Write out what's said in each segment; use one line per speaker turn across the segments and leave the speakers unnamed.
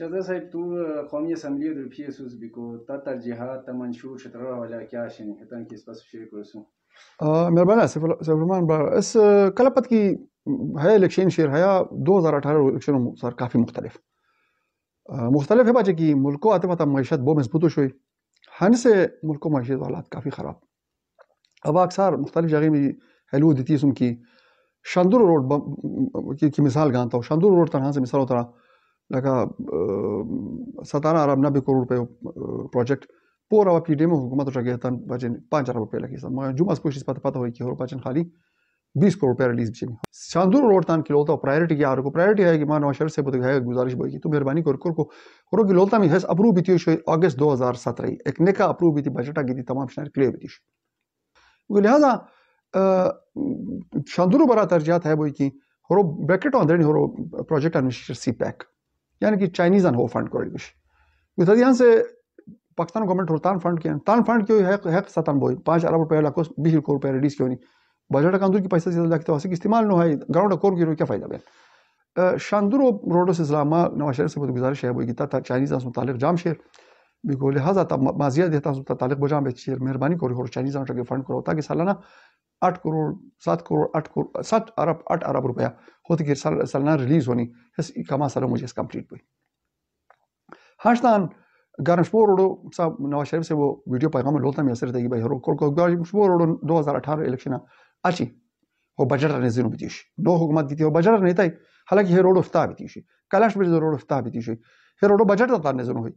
Shahzad Sahib, tu qavmiy assambleya rupiye suz biko, ta tercihat, ta manşur, şetra ve la kya şeni, hetan ki ispas şeri kursun. مهربانه سفرمان با اس کله پد کی هيا الیکشن شیر هيا 2018 الیکشن سره کافی مختلف مختلف ہے بچے کی ملک کو آتے پتہ معیشت بہت مضبوط ہوئی ہن سے ملک کو معیشت حالات کافی خراب اب اکثر مختلف جگہ میں ہلو دیتی اسم کی شاندور روڈ کی, کی مثال گانتا ہوں شاندور روڈ طرح سے مثال ہوتا رہا लगा सतारह अरब नब्बे करोड़ रुपये project पोर अवब की डेमो हुकूमत रखे तन बचन पाँच अरब रुपये लगे लखी मगर जुमस पुश पता पता हुई कि हो बचन खाली बीस करोड़ रुपया रिलीज बचे शानदूर रोड तान की लोता प्रायरिटी क्या को प्रायरिटी है कि मां नौशर से बुध है गुजारिश बोई की तो मेहरबानी कर को और कि लोता में हस अप्रूव भी थी अगस्त दो हज़ार सत्रह एक नेका अप्रूव भी थी बजट की थी तमाम शहर क्लियर भी थी लिहाजा शानदूर बड़ा तरजीहत है बोई की हो ब्रैकेट ऑन हो प्रोजेक्ट एडमिनिस्ट्रेशन सी पैक यानी कि चाइनीज़नि हो फंड कोई कुछ कोशिश मिसलियां से पाकिस्तान गवर्नमेंट रोहतान फंड किया तान फंड क्यों है हैक तो बोई पाँच अरब रुपये लाखों बीस करोड़ रुपया रिलीज क्यों नहीं बजट का अंदर की पैसा सीधा लगता है इस्तेमाल ना है ग्राउंड कोर की क्या फ़ायदा बयान शानदुर रोडो से इस्लामा नवाज शरीफ से गुजारिश है वो गीता था चाइनीज़ मुतल जाम शेर میگو لہٰذا ماضیہ دیتا ہوں تعلق بجام بچی مہربانی کوری ہو چائنیز آنٹر کے فنڈ کرو تاکہ سالانہ آٹھ کروڑ سات کروڑ آٹھ کروڑ سات ارب आठ अरब रुपया होती कि साल सालाना रिलीज होनी इस कमा सारा मुझे इस कंप्लीट हुई हाशतान गारमशमोर रोडो साहब नवाज शरीफ से वो वीडियो पैगाम लोता में असर देगी भाई हरो को गारमशमोर रोडो 2018 इलेक्शन अच्छी हो बजट रहने जिनों बीतीश दो हुकूमत की थी हो बजट रहने तय हालांकि ये रोड उफ्ता बीतीश कैलाश में रोड उफ्ता बीतीश ये रोडो बजट रहता ने जिनों हुई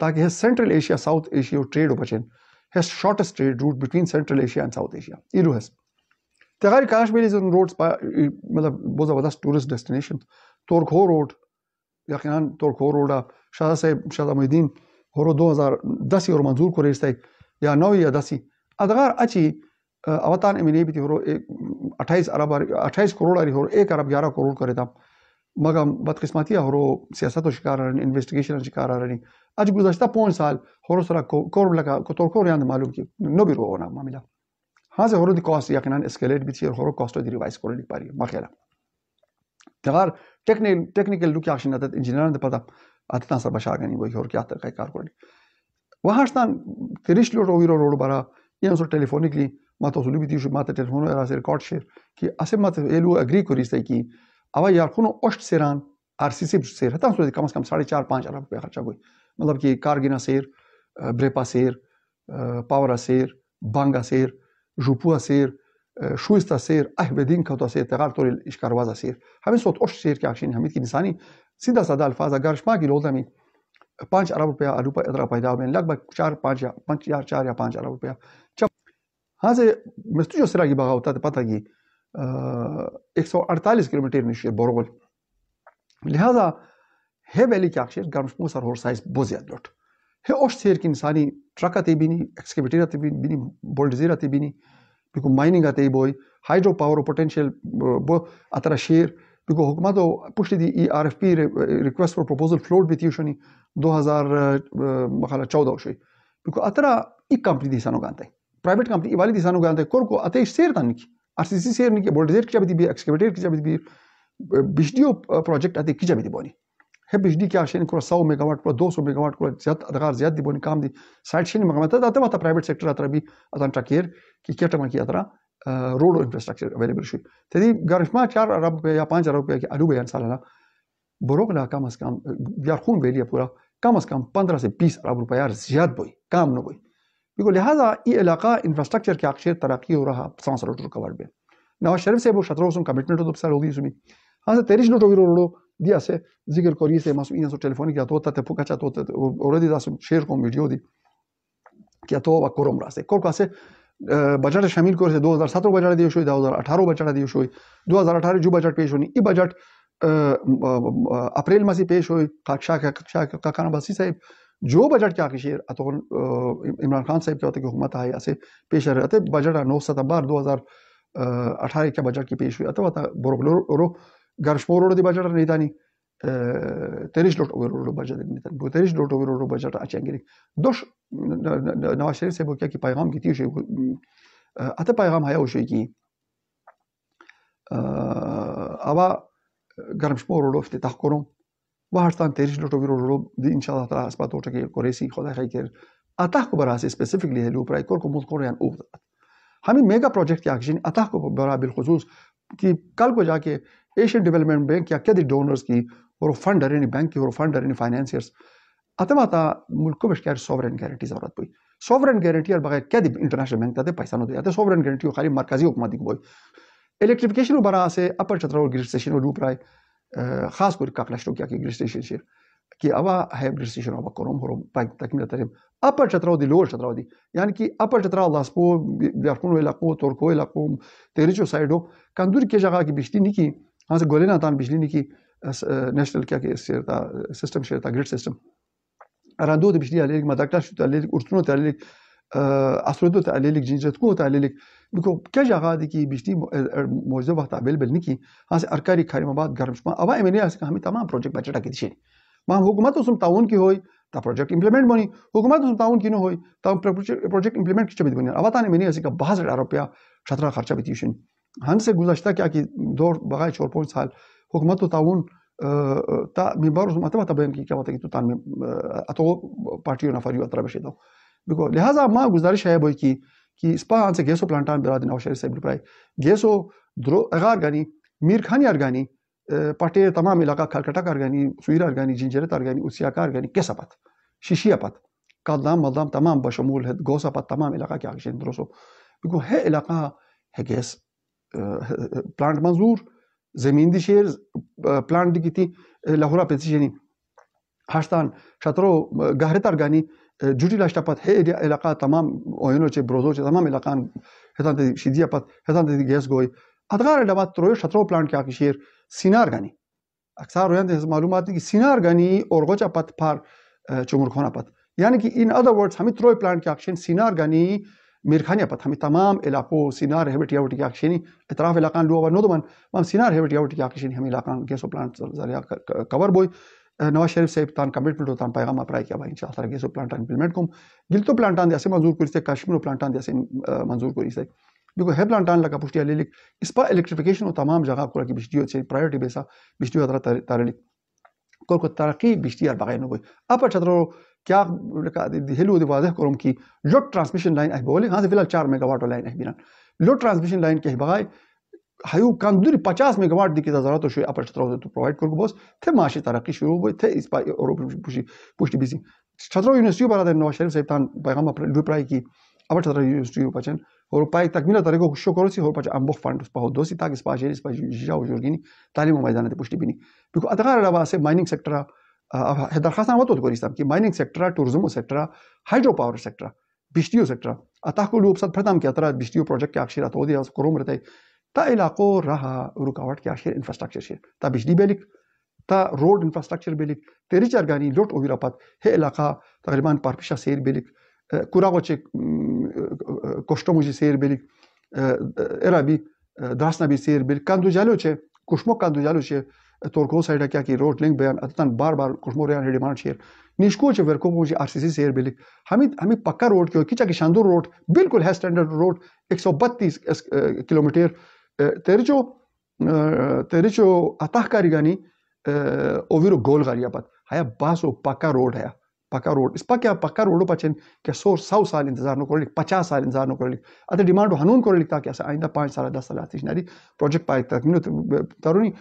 ताकि has central Asia south Asia trade बचे हे shortest trade route between central Asia and south Asia इरू has. तगारी काश्मीर इज ऑन रोड मतलब बहुत ज़बरदस्त टूरिस्ट डेस्टिनेशन तोरखो रोड यकीन तोरखो रोड शाह साहब शाह हो होरो दो हज़ार ही और मंजूर को रेस तक या नौ या दस ही अदगार अची अवतान भी थी होरो एक अट्ठाईस अरब अट्ठाईस करोड़ हो रो एक अरब ग्यारह करोड़ करे था مګم بدقسمتي هورو سیاستو شکاران انویسټیګیشن شکاران اج گذشته 5 سال هورو سره کور لگا کتور کور یاند معلوم کی نو بیرو اون معاملہ ها زه هورو دی کاست یقینا اسکلیټ بیچیر هورو کاست دی ریوایز کول لیکاری ما خیال دغار ټیکنیکل ټیکنیکل لوک اکشن اتت انجینران د پتا اتنا سر بشاګنی وای هور کی اتر کای کار کړی وهاشتان 30 لور ویرو روډ برا یان سو ټلیفونیکلی ما تاسو لوبي دي شو ما ته ټلیفون را سره ریکارډ شیر کی اسه ما ته الو اګری کوریستای کی अब यारखुन अष्ट सेरान आर सी सी सेर हता सूरत कम کم कम साढ़े चार पाँच अरब रुपये खर्चा कोई मतलब कि कारगिना सेर ब्रेपा सेर पावरा सेर بانگا سير جوبوا سير شويستا سير اهبدين كوتا سير تغار توري اشكاروازا سير همين صوت اوش سير كاكشين همين كي انساني سيدا سادا الفازا غارش ما كي لوزامي 5 ارب روپیه اروپا ادرا پیدا بین لگ بگ 4 5 5 یا 4 یا 5 ارب روپیه چا روپیا هذا مستوجو سراغی بغاوتا پتہ کی 148 किलोमीटर निश बोरगोल लिहाजा हे वैली क्या गर्म मूसर हो साइज बहुत ज्यादा लुट हे उस शेर की इंसानी ट्रक आते भी नहीं एक्सकेवेटर आते भी नहीं बोल्डजीर आते भी नहीं बिको माइनिंग आते ही बोई हाइड्रो पावर पोटेंशियल बो अतरा शेर बिको हुकूमत पुष्टि दी ई रिक्वेस्ट फॉर प्रपोजल फ्लोट भी थी उस दो हज़ार चौदह बिको अतरा एक कंपनी दी सानों प्राइवेट कंपनी वाली दी सानों कोर को अत शेर था RCC سیر نگه بولدزر کی جابیدی بی اکسکیویتر کی جابیدی بی بجدیو پروژکت اته کی جابیدی بونی هب بجدی کی اشین کور 100 میگاوات کور 200 میگاوات کور زیات ادغار زیات دی بونی کام دی سایت شین مګمت اته ماته پرایویټ سېکټر اته بی اتان ټاکیر کی کټه مکی اته روډ انفراستراکچر اویلیبل شي تدې ګرشما 4 ارب یا 5 ارب کې اډوبه یان سالاله بروګلا کم از کم یا خون ویلی پورا کم از کم 15 سے 20 ارب روپیا زیات وای کام نه وای बिल्कुल लिहाजा ये इलाका इंफ्रास्ट्रक्चर के आखिर तरक्की हो रहा सांस रोड कवर्ड में नवाज शरीफ साहब वो शतरो उसमें कमिटमेंट हो तो साल होगी उसमें हाँ सर तेरिश नोट होगी रोडो दिया से जिक्र करिए से मासूम इन सो टेलीफोन किया तो तते फुका चाहते होते ऑलरेडी दास शेयर को वीडियो दी किया तो वा कोरम रास्ते कोर का से बजट शामिल कर दो हज़ार सत्रह बजट दिए दो हज़ार अठारह बजट दिए हुई दो हज़ार अठारह जो बजट पेश होनी ये बजट अप्रैल मासी पेश हुई कक्षा कक्षा काकाना बसी साहब जो बजट के आखिर अतोन इमरान खान साहब के होते कि हुकूमत आए ऐसे पेश रहते बजट नौ सतबार दो हज़ार अठारह के बजट की पेश हुई अथवा बोरो गर्शपोरोड़ बजट निदानी तेरिश लोट ओवर बजट निदान वो तेरिश लोट ओवर बजट आचेंगे दोष नवाज शरीफ से वो क्या कि पैगाम की थी अतः पैगाम आया उसे की अवा गर्मशपोरोड़ इफ्तिताह करूँ واهرتان تریش لوتو ویرو رو دی ان شاء الله تعالی اسبات اوچا کی کوریسی خدا خیر کر اتاح کو برا سے اسپیسیفیکلی پرای کور کو مول کوریان اوف हमें मेगा प्रोजेक्ट की एक्शन अतः को बरा बिलखसूस कि कल को जाके एशियन डेवलपमेंट बैंक या क्या डोनर्स की और फंड अरे बैंक की और फंड अरे फाइनेंसियर्स अतमाता मुल्क को बशकार सॉवरन गारंटी जरूरत पड़ी सॉवरन गारंटी और बगैर क्या इंटरनेशनल बैंक देते पैसा नहीं देते सॉवरन गारंटी खाली मरकजी हुकूमत की बोई इलेक्ट्रिफिकेशन बरा से अपर चतरा और ग्रिड स्टेशन और लूप राय hardcore kaklaştıracak ki ama hybrid araba korum horum pek takmin ederim. Apar çatrağı değil, lower çatrağı değil. Yani ki apar çatrağı Allah spo, Biafkon ve lakmo, Torko ve lakmo, Tericho saydo. Kandur ke jaga ki bişti ni ki, hansı golena atan bişli ni ki, national kya ke sistem şerta, grid system. Arandu de bişli alelik, madaktaş şutu alelik, urtuno te alelik, astrologda talelik, cincetku talelik. Biko keja gadi ki bişti mucize vakti abel belni ki hansı arkari karima bat garmışma. Aba emeni asık hami tamam project bache rakhi dişin. Ma hukumat usum taun ki hoy ta project implement boni hukumat usum taun ki no hoy ta project implement kichbe boni. Aba tan emeni asık 12000 rupiya छात्रा खर्चा भी दीशन हम से गुजशत क्या कि दो बगाए चार पाँच साल हुकूमत तो ताउन تا میبار زم اتبع تبین کی کیا وقتی تو تان می اتو پارتی و نفری و اترا بشه دو बिको लिहाजा माँ गुजारिश है बोई की कि इस पहान से गैसो प्लान बिरादन और शहर से बिलप्राई गैसो द्रो अगार गानी मीर खानी अरगानी पटे तमाम इलाका खलकटा अरगानी सुर अरगानी जिंजरत अरगानी उसिया का अरगानी कैसा पत शीशिया पत कादाम मदाम तमाम बशमूल है गौसा पत तमाम इलाका के आगे द्रोसो बिको है इलाका है गैस प्लांट मंजूर ज़मीन दी शेर प्लांट की थी लाहौरा पेशी यानी हास्तान शत्रो गहरे तरगानी جوری لاشتا پات هی دی تمام اوینو چه بروزو چې تمام علاقان هتان د شیدیا پات هتان د ګیس ګوي ادغار د مات تروي شترو پلانټ کې اکشیر سینار اکثر رویان د معلومات کې سینار غني اورغوچ پات پار چمر خانه پات یعنی که این ادر وردز همی تروی پلان کی اکشن سینار گانی میرخانی پت همی تمام علاقو سینار هیوٹ یاوٹ کی اکشنی اطراف علاقان لو و نودمن مام سینار هیوٹ یاوٹ کی اکشنی همی علاقان گیسو پلان زریا کور بوی नवाज शरीफ साहिब तान कमिटमेंट होता पैगाम अपराय किया भाई इंशा तरह प्लांट इम्प्लीमेंट को गिल तो प्लांटान जैसे मंजूर करी काश्मीर प्लांटान जैसे मंजूर करी से देखो है प्लांटान लगा पुष्टि लिख इस पर इलेक्ट्रिफिकेशन तमाम जगह को बिजली से प्रायोरिटी बेसा बिजली अदरा तारलिक कोल को तरक्की बिजली और बगैर नई अब छात्रों अच्छा क्या हेलू वाजह करूँ कि जो ट्रांसमिशन लाइन है बोले हाँ से फिलहाल चार मेगावाट लाइन है बिना लो ट्रांसमिशन लाइन के हिबाए היו כאן דורי פצ'ס מגמר דיקיטה זרה תושבי אפר שטראו זה פרובייד קורקובוס, תמה שתרקי שירו בו, תה איספה אירופים פושטי ביזי. छात्रों यूनिवर्सिटी पर आते नवा शरीफ साहिब तान पैगाम अपने लुई प्राय की अब छात्र यूनिवर्सिटी हो पाचन और पाए तकमीला तरह को खुशो करो सी हो पाचन अम्बो फंड उस पाहो दोसी ताकि स्पा शेर स्पा जिजा उजुर गिनी तालीम मैदान ते पुष्टि भी नहीं बिको अदगार अलावा से माइनिंग सेक्टर अब हैदरखासान वतो कोरिस्तान की mining sector tourism sector hydro power sector बिश्तियो सेक्टर अतः को लोग साथ प्रथम के अतरा बिश्तियो प्रोजेक्ट के अक्षर तो दिया कोरोम تا علاقو راه رکاوټ کې اخر انفراستراکچر شي تا بجلی بیلیک تا روډ انفراستراکچر بیلیک تیری چرګانی لوټ او ویراپات هه علاقہ تقریبا پارپیشا سیر بیلیک کوراغوچې کوشټوموجی سیر بیلیک ارابي دراسنابي سیر بیلیک کاندوجالو چې کوشمو کاندوجالو چې تورکو سایډه کې کې روډ لینک بیان اتن بار بار کوشمو ریان ډیمانډ شیر निष्को जो वेरको मुझे आरसीसी से बिलिक हमें हमें पक्का रोड क्यों किचा किशानदो रोड बिल्कुल है स्टैंडर्ड रोड 132 किलोमीटर 데르조 데르조 아타카리가니 ओविरो गोल गारियाबाद हाया ओ पक्का रोड है पक्का रोड इस पक्का पक्का रोड पचन के सौ सौ साल इंतजार नो कर पचास साल इंतजार न कर अत डिमांड हनून कर लिखता कि आइंदा पाँच साल दस साल आती प्रोजेक्ट पाए तक तरुणी